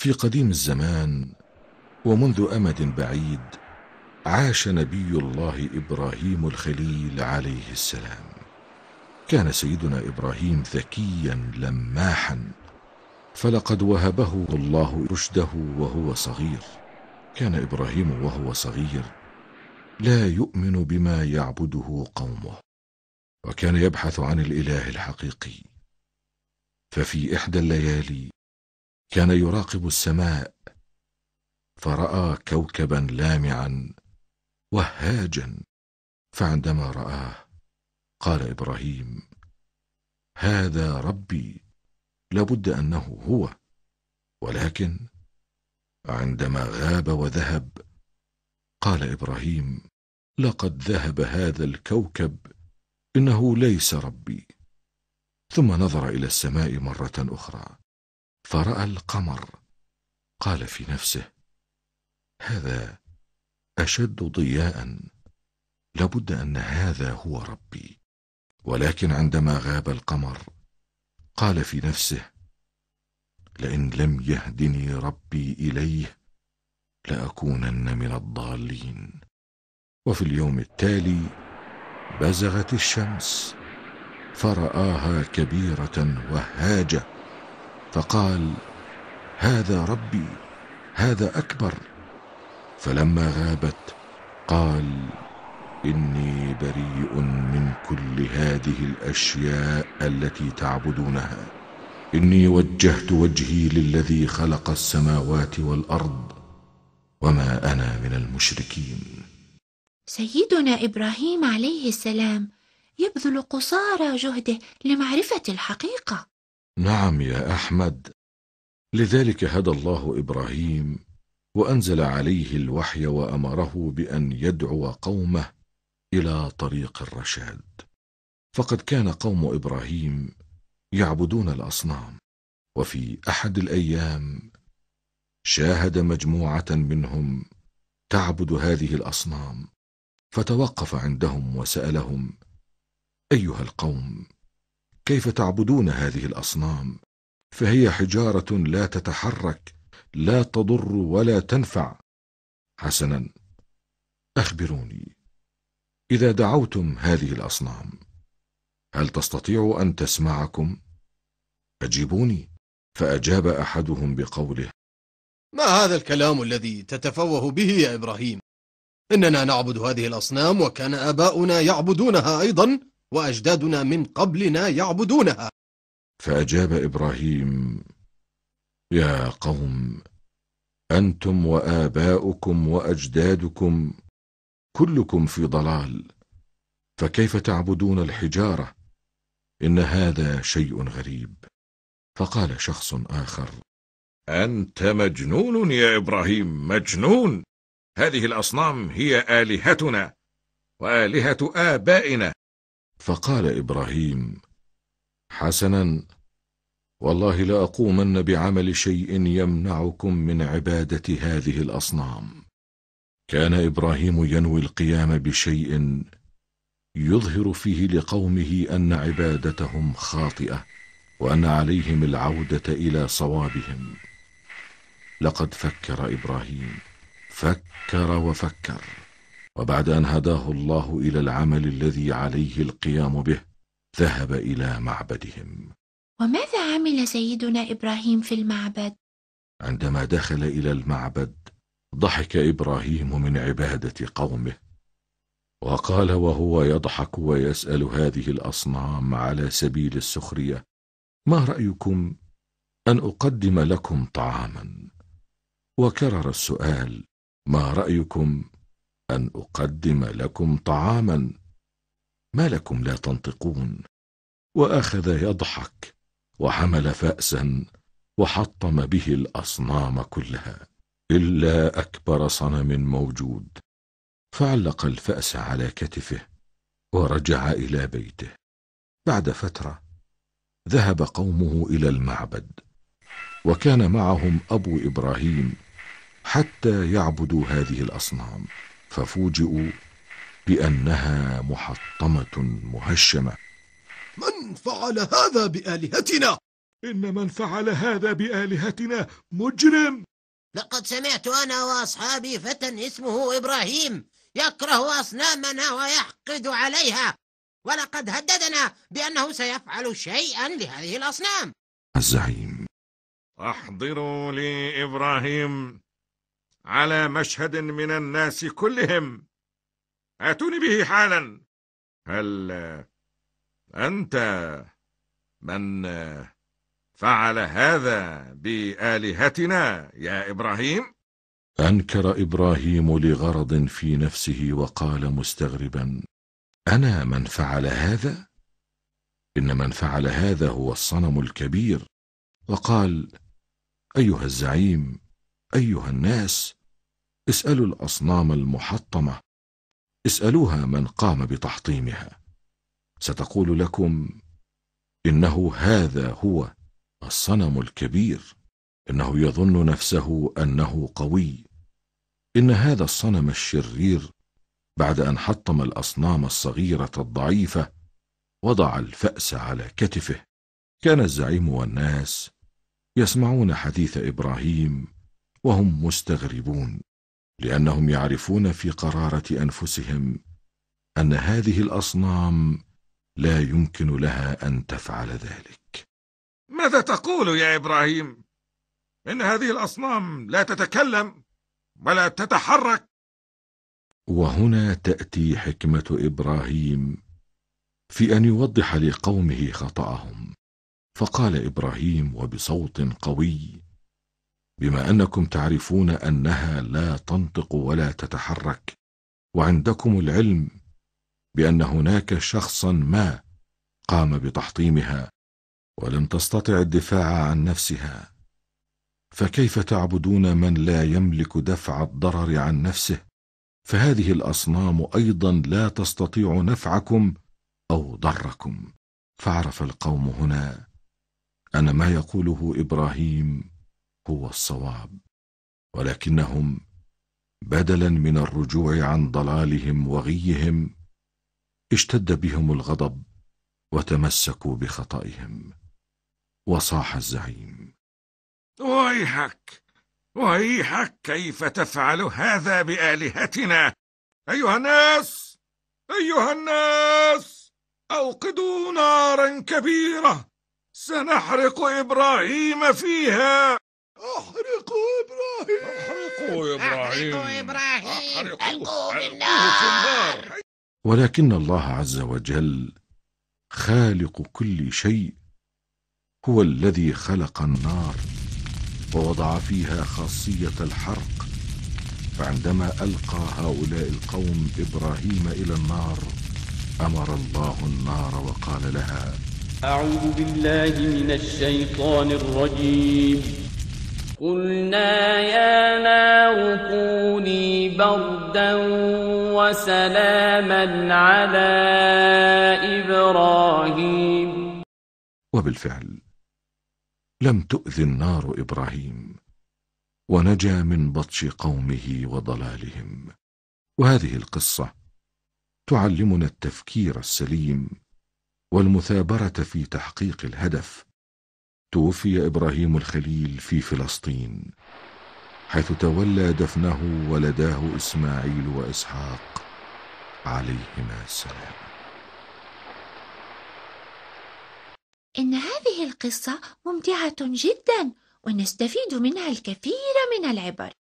في قديم الزمان ومنذ أمد بعيد عاش نبي الله إبراهيم الخليل عليه السلام كان سيدنا إبراهيم ذكيا لماحا فلقد وهبه الله رشده وهو صغير كان إبراهيم وهو صغير لا يؤمن بما يعبده قومه وكان يبحث عن الإله الحقيقي ففي إحدى الليالي كان يراقب السماء فراى كوكبا لامعا وهاجا فعندما راه قال ابراهيم هذا ربي لابد انه هو ولكن عندما غاب وذهب قال ابراهيم لقد ذهب هذا الكوكب انه ليس ربي ثم نظر الى السماء مره اخرى فراى القمر قال في نفسه هذا اشد ضياء لابد ان هذا هو ربي ولكن عندما غاب القمر قال في نفسه لئن لم يهدني ربي اليه لاكونن من الضالين وفي اليوم التالي بزغت الشمس فرآها كبيرة وهاجة فقال هذا ربي هذا أكبر فلما غابت قال إني بريء من كل هذه الأشياء التي تعبدونها إني وجهت وجهي للذي خلق السماوات والأرض وما أنا من المشركين سيدنا إبراهيم عليه السلام يبذل قصارى جهده لمعرفة الحقيقة نعم يا أحمد لذلك هدى الله إبراهيم وأنزل عليه الوحي وأمره بأن يدعو قومه إلى طريق الرشاد فقد كان قوم إبراهيم يعبدون الأصنام وفي أحد الأيام شاهد مجموعة منهم تعبد هذه الأصنام فتوقف عندهم وسألهم أيها القوم كيف تعبدون هذه الأصنام فهي حجارة لا تتحرك لا تضر ولا تنفع حسنا أخبروني إذا دعوتم هذه الأصنام هل تستطيع أن تسمعكم؟ أجيبوني فأجاب أحدهم بقوله ما هذا الكلام الذي تتفوه به يا إبراهيم إننا نعبد هذه الأصنام وكان آباؤنا يعبدونها أيضا وأجدادنا من قبلنا يعبدونها فأجاب إبراهيم يا قوم أنتم وآباؤكم وأجدادكم كلكم في ضلال فكيف تعبدون الحجارة إن هذا شيء غريب فقال شخص آخر أنت مجنون يا إبراهيم مجنون هذه الأصنام هي آلهتنا وآلهة آبائنا فقال إبراهيم حسنا والله لأقومن بعمل شيء يمنعكم من عبادة هذه الأصنام كان إبراهيم ينوي القيام بشيء يظهر فيه لقومه أن عبادتهم خاطئة وأن عليهم العودة إلى صوابهم لقد فكر إبراهيم فكر وفكر وبعد أن هداه الله إلى العمل الذي عليه القيام به ذهب إلى معبدهم وماذا عمل سيدنا إبراهيم في المعبد؟ عندما دخل إلى المعبد ضحك إبراهيم من عبادة قومه وقال وهو يضحك ويسأل هذه الأصنام على سبيل السخرية ما رأيكم أن أقدم لكم طعاما وكرر السؤال ما رأيكم أن أقدم لكم طعاما ما لكم لا تنطقون وأخذ يضحك وحمل فأسا وحطم به الأصنام كلها إلا أكبر صنم موجود فعلق الفأس على كتفه ورجع إلى بيته بعد فترة ذهب قومه إلى المعبد وكان معهم أبو إبراهيم حتى يعبدوا هذه الأصنام ففوجئوا بأنها محطمة مهشمة من فعل هذا بآلهتنا؟ إن من فعل هذا بآلهتنا مجرم لقد سمعت أنا وأصحابي فتى اسمه إبراهيم يكره أصنامنا ويحقد عليها ولقد هددنا بأنه سيفعل شيئا لهذه الأصنام الزعيم أحضروا لي إبراهيم على مشهد من الناس كلهم اتوني به حالا هل انت من فعل هذا بالهتنا يا ابراهيم انكر ابراهيم لغرض في نفسه وقال مستغربا انا من فعل هذا ان من فعل هذا هو الصنم الكبير وقال ايها الزعيم أيها الناس اسألوا الأصنام المحطمة اسألوها من قام بتحطيمها ستقول لكم إنه هذا هو الصنم الكبير إنه يظن نفسه أنه قوي إن هذا الصنم الشرير بعد أن حطم الأصنام الصغيرة الضعيفة وضع الفأس على كتفه كان الزعيم والناس يسمعون حديث إبراهيم وهم مستغربون لأنهم يعرفون في قرارة أنفسهم أن هذه الأصنام لا يمكن لها أن تفعل ذلك ماذا تقول يا إبراهيم؟ إن هذه الأصنام لا تتكلم ولا تتحرك وهنا تأتي حكمة إبراهيم في أن يوضح لقومه خطأهم فقال إبراهيم وبصوت قوي بما أنكم تعرفون أنها لا تنطق ولا تتحرك وعندكم العلم بأن هناك شخصا ما قام بتحطيمها ولم تستطع الدفاع عن نفسها فكيف تعبدون من لا يملك دفع الضرر عن نفسه فهذه الأصنام أيضا لا تستطيع نفعكم أو ضركم فعرف القوم هنا أن ما يقوله إبراهيم هو الصواب ولكنهم بدلا من الرجوع عن ضلالهم وغيهم اشتد بهم الغضب وتمسكوا بخطئهم وصاح الزعيم ويحك ويحك كيف تفعل هذا بآلهتنا أيها الناس أيها الناس أوقدوا نارا كبيرة سنحرق إبراهيم فيها احرقوا ابراهيم احرقوا ابراهيم احرقوا ابراهيم القوه بالنار ولكن الله عز وجل خالق كل شيء هو الذي خلق النار ووضع فيها خاصيه الحرق فعندما القى هؤلاء القوم ابراهيم الى النار امر الله النار وقال لها اعوذ بالله من الشيطان الرجيم قلنا يا نار كوني بردا وسلاما على إبراهيم وبالفعل لم تؤذي النار إبراهيم ونجا من بطش قومه وضلالهم وهذه القصة تعلمنا التفكير السليم والمثابرة في تحقيق الهدف توفي إبراهيم الخليل في فلسطين حيث تولى دفنه ولداه إسماعيل وإسحاق عليهما السلام إن هذه القصة ممتعة جدا ونستفيد منها الكثير من العبر